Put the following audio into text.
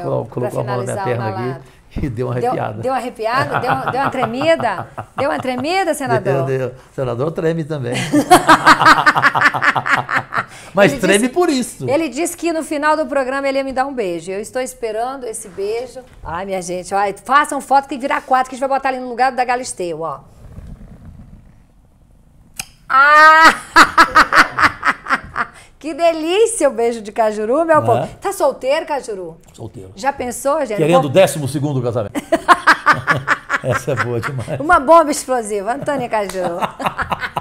Então, colocou a mão na minha perna aqui e deu uma arrepiada. Deu, deu arrepiada? Deu, deu uma tremida? Deu uma tremida, senador? Deu, deu. Senador treme também. Mas ele treme disse, por isso. Ele disse que no final do programa ele ia me dar um beijo. Eu estou esperando esse beijo. Ai, minha gente, façam foto que virar quatro, que a gente vai botar ali no lugar da Galisteu, ó. Ah! Que delícia o beijo de cajuru, meu é? povo. Tá solteiro, cajuru? Solteiro. Já pensou, gente? Querendo o décimo segundo casamento. Essa é boa demais. Uma bomba explosiva, Antônia Cajuru.